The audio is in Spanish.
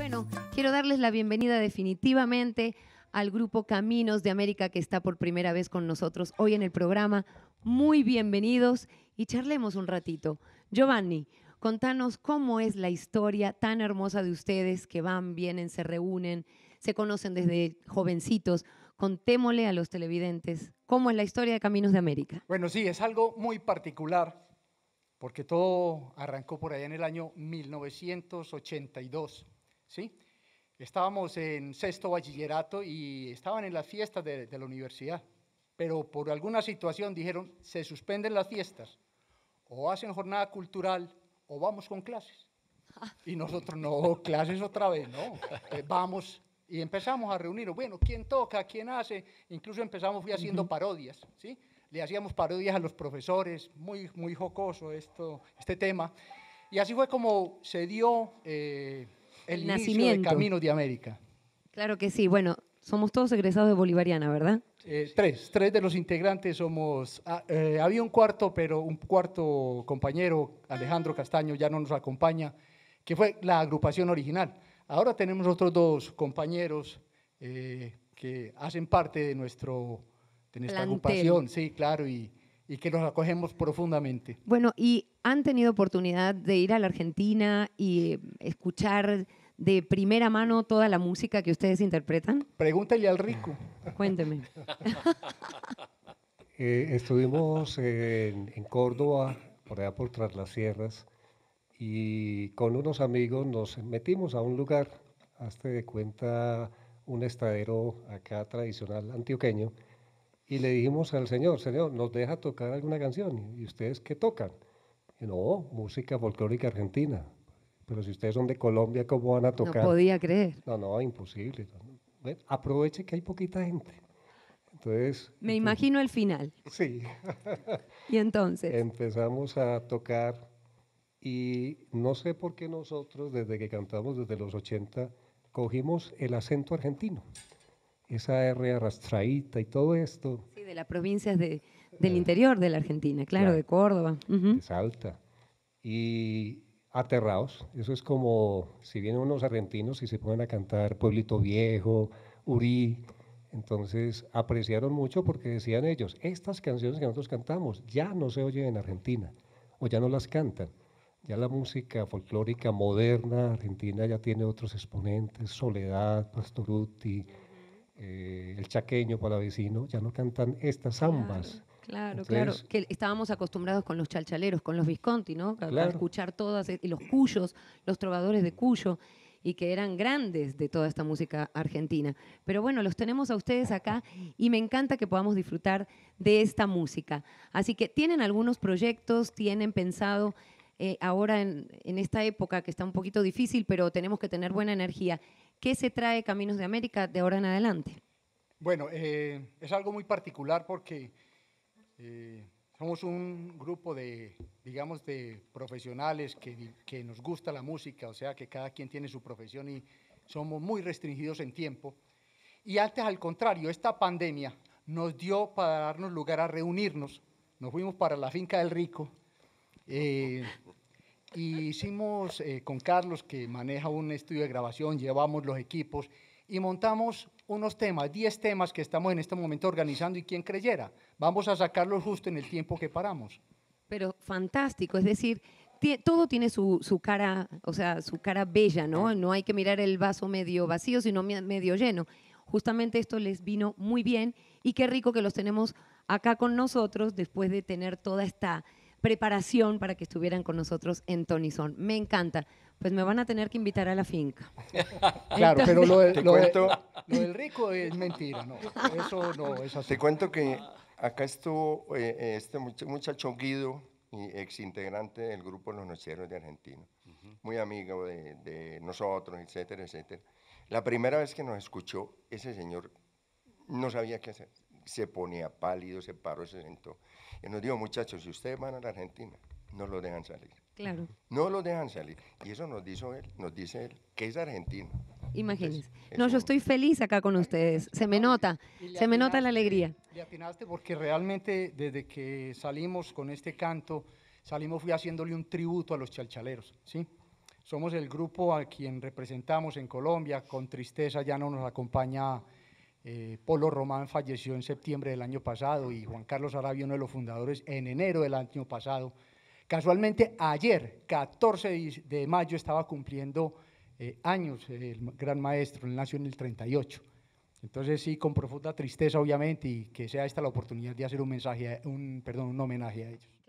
Bueno, quiero darles la bienvenida definitivamente al grupo Caminos de América que está por primera vez con nosotros hoy en el programa. Muy bienvenidos y charlemos un ratito. Giovanni, contanos cómo es la historia tan hermosa de ustedes que van, vienen, se reúnen, se conocen desde jovencitos. Contémosle a los televidentes cómo es la historia de Caminos de América. Bueno, sí, es algo muy particular porque todo arrancó por allá en el año 1982 ¿sí? Estábamos en sexto bachillerato y estaban en las fiestas de, la universidad, pero por alguna situación dijeron, se suspenden las fiestas, o hacen jornada cultural o vamos con clases. Y nosotros, no, clases otra vez, no, eh, vamos y empezamos a reunirnos. Bueno, ¿quién toca? ¿Quién hace? Incluso empezamos fui haciendo parodias, ¿sí? Le hacíamos parodias a los profesores, muy, muy jocoso esto, este tema. Y así fue como se dio eh, el, nacimiento Camino de América. Claro que sí. Bueno, somos todos egresados de Bolivariana, ¿verdad? Eh, tres, tres de los integrantes somos. Ah, eh, había un cuarto, pero un cuarto compañero, Alejandro Castaño, ya no nos acompaña, que fue la agrupación original. Ahora tenemos otros dos compañeros eh, que hacen parte de, nuestra agrupación, sí, claro, y, y que los acogemos profundamente. Bueno, y han tenido oportunidad de ir a la Argentina y escuchar de primera mano toda la música que ustedes interpretan? Pregúntale al rico. Cuénteme. Eh, estuvimos eh, en, en, Córdoba, por allá por tras las sierras, y con unos amigos nos metimos a un lugar, hasta de cuenta, un estadero acá tradicional antioqueño, y le dijimos al Señor, Señor, ¿nos deja tocar alguna canción? ¿Y ustedes qué tocan? Y no, música folclórica argentina pero si ustedes son de Colombia, ¿cómo van a tocar? No podía creer. No, no, imposible. Aproveche que hay poquita gente. Entonces, Me imagino el final. Sí. y entonces. Empezamos a tocar y no sé por qué nosotros, desde que cantamos desde los 80, cogimos el acento argentino. Esa R arrastradita y todo esto. Sí, de las provincias de, del eh, interior de la Argentina, claro, de Córdoba. Salta. Y aterrados. Eso es como si vienen unos argentinos y se ponen a cantar Pueblito Viejo, Uri. Entonces apreciaron mucho porque decían ellos, estas canciones que nosotros cantamos ya no se oyen en Argentina o ya no las cantan. Ya la música folclórica moderna argentina ya tiene otros exponentes, Soledad, Pastoruti, eh, el chaqueño para vecino, ya no cantan estas zambas. Claro, claro, que estábamos acostumbrados con los chalchaleros, con los Visconti, ¿no? A, escuchar todas, eh, y los cuyos, los trovadores de cuyo, y que eran grandes de toda esta música argentina. Pero bueno, los tenemos a ustedes acá y me encanta que podamos disfrutar de esta música. Así que tienen algunos proyectos, tienen pensado eh, ahora en, en esta época que está un poquito difícil, pero tenemos que tener buena energía. ¿Qué se trae Caminos de América de ahora en adelante? Bueno, eh, es algo muy particular porque eh, somos un grupo de, digamos, de profesionales que, nos gusta la música, o sea que cada quien tiene su profesión y somos muy restringidos en tiempo. Y antes, al contrario, esta pandemia nos dio para darnos lugar a reunirnos. Nos fuimos para la finca del Rico. Eh, y hicimos eh, con Carlos, que maneja un estudio de grabación, llevamos los equipos y montamos unos temas, 10 temas que estamos en este momento organizando y quién creyera, vamos a sacarlos justo en el tiempo que paramos. Pero fantástico, es decir, todo tiene su, su, cara, o sea, su cara bella, ¿no? No hay que mirar el vaso medio vacío, sino medio lleno. Justamente esto les vino muy bien y qué rico que los tenemos acá con nosotros después de tener toda esta preparación para que estuvieran con nosotros en Tonizón. Me encanta. Pues me van a tener que invitar a la finca. Claro, pero lo, del rico es mentira, no. Eso no es así. Te cuento que acá estuvo eh, este muchacho Guido, ex integrante del grupo Los Nocheros de Argentina, muy amigo de nosotros, etcétera, etcétera. La primera vez que nos escuchó, ese señor no sabía qué hacer se ponía pálido, se paró, se sentó. Y nos dijo, muchachos, si ustedes van a la Argentina, no lo dejan salir. Claro. No lo dejan salir. Y eso nos dice él, nos dice él, que es argentino. Imagínense. No, yo estoy feliz acá con ustedes. Se me nota, se me nota la alegría. Le atinaste porque realmente desde que salimos con este canto, salimos fui haciéndole un tributo a los chalchaleros, ¿sí? Somos el grupo a quien representamos en Colombia, con tristeza ya no nos acompaña eh, Polo Román falleció en septiembre del año pasado y Juan Carlos Arabia, uno de los fundadores, en enero del año pasado. Casualmente, ayer, 14 de mayo, estaba cumpliendo eh, años el gran maestro, él nació en el 38. Entonces, sí, con profunda tristeza, obviamente, y que sea esta la oportunidad de hacer un mensaje, un, perdón, un homenaje a ellos.